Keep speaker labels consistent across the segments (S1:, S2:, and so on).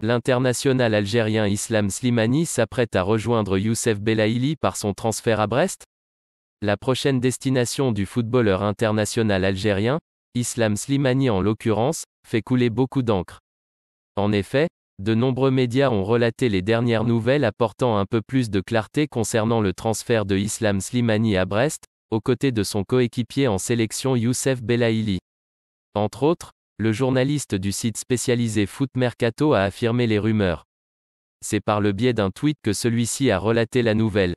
S1: L'international algérien Islam Slimani s'apprête à rejoindre Youssef Belaïli par son transfert à Brest La prochaine destination du footballeur international algérien, Islam Slimani en l'occurrence, fait couler beaucoup d'encre. En effet, de nombreux médias ont relaté les dernières nouvelles apportant un peu plus de clarté concernant le transfert de Islam Slimani à Brest, aux côtés de son coéquipier en sélection Youssef Belaïli. Entre autres, le journaliste du site spécialisé Foot Mercato a affirmé les rumeurs. C'est par le biais d'un tweet que celui-ci a relaté la nouvelle.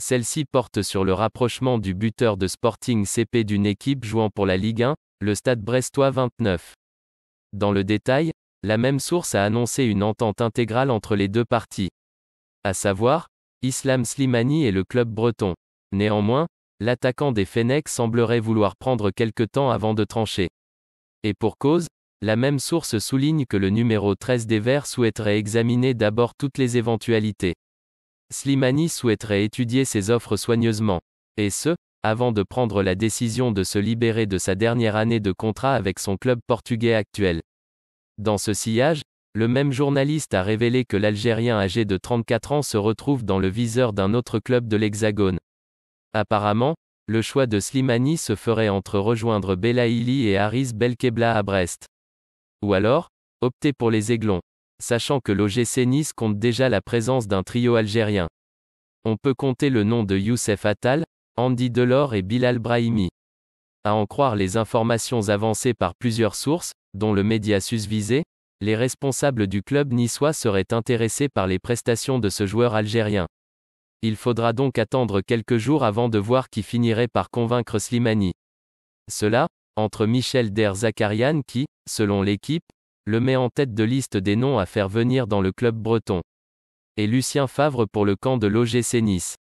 S1: Celle-ci porte sur le rapprochement du buteur de Sporting CP d'une équipe jouant pour la Ligue 1, le Stade Brestois 29. Dans le détail, la même source a annoncé une entente intégrale entre les deux parties. À savoir, Islam Slimani et le club breton. Néanmoins, l'attaquant des Fennecs semblerait vouloir prendre quelque temps avant de trancher. Et pour cause, la même source souligne que le numéro 13 des Verts souhaiterait examiner d'abord toutes les éventualités. Slimani souhaiterait étudier ses offres soigneusement. Et ce, avant de prendre la décision de se libérer de sa dernière année de contrat avec son club portugais actuel. Dans ce sillage, le même journaliste a révélé que l'Algérien âgé de 34 ans se retrouve dans le viseur d'un autre club de l'Hexagone. Apparemment, le choix de Slimani se ferait entre rejoindre Belaïli et Aris Belkebla à Brest. Ou alors, opter pour les Aiglons. Sachant que l'OGC Nice compte déjà la présence d'un trio algérien. On peut compter le nom de Youssef Attal, Andy Delors et Bilal Brahimi. À en croire les informations avancées par plusieurs sources, dont le média susvisé, les responsables du club niçois seraient intéressés par les prestations de ce joueur algérien. Il faudra donc attendre quelques jours avant de voir qui finirait par convaincre Slimani. Cela, entre Michel Der Zakarian qui, selon l'équipe, le met en tête de liste des noms à faire venir dans le club breton. Et Lucien Favre pour le camp de l'OGC Nice.